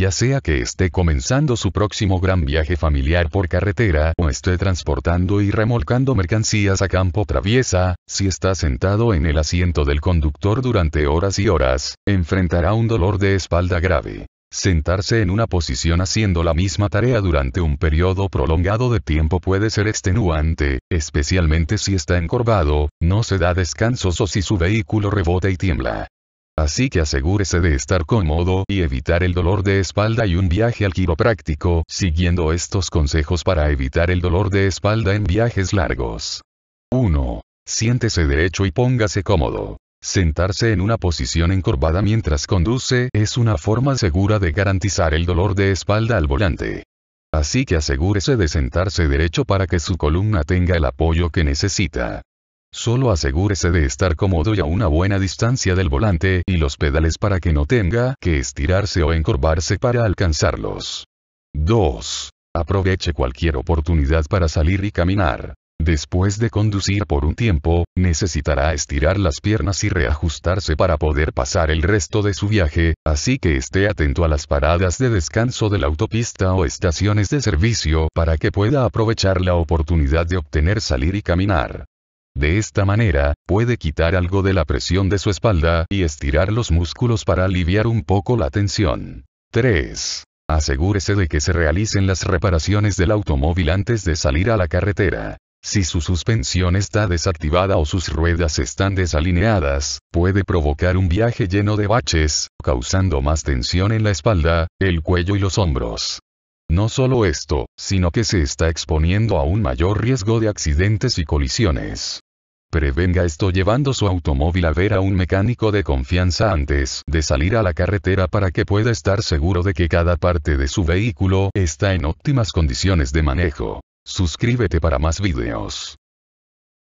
ya sea que esté comenzando su próximo gran viaje familiar por carretera o esté transportando y remolcando mercancías a campo traviesa, si está sentado en el asiento del conductor durante horas y horas, enfrentará un dolor de espalda grave. Sentarse en una posición haciendo la misma tarea durante un periodo prolongado de tiempo puede ser extenuante, especialmente si está encorvado, no se da descansos o si su vehículo rebota y tiembla. Así que asegúrese de estar cómodo y evitar el dolor de espalda y un viaje al quiropráctico, siguiendo estos consejos para evitar el dolor de espalda en viajes largos. 1. Siéntese derecho y póngase cómodo. Sentarse en una posición encorvada mientras conduce es una forma segura de garantizar el dolor de espalda al volante. Así que asegúrese de sentarse derecho para que su columna tenga el apoyo que necesita. Solo asegúrese de estar cómodo y a una buena distancia del volante y los pedales para que no tenga que estirarse o encorvarse para alcanzarlos. 2. Aproveche cualquier oportunidad para salir y caminar. Después de conducir por un tiempo, necesitará estirar las piernas y reajustarse para poder pasar el resto de su viaje, así que esté atento a las paradas de descanso de la autopista o estaciones de servicio para que pueda aprovechar la oportunidad de obtener salir y caminar. De esta manera, puede quitar algo de la presión de su espalda y estirar los músculos para aliviar un poco la tensión. 3. Asegúrese de que se realicen las reparaciones del automóvil antes de salir a la carretera. Si su suspensión está desactivada o sus ruedas están desalineadas, puede provocar un viaje lleno de baches, causando más tensión en la espalda, el cuello y los hombros. No solo esto, sino que se está exponiendo a un mayor riesgo de accidentes y colisiones. Prevenga esto llevando su automóvil a ver a un mecánico de confianza antes de salir a la carretera para que pueda estar seguro de que cada parte de su vehículo está en óptimas condiciones de manejo. Suscríbete para más videos.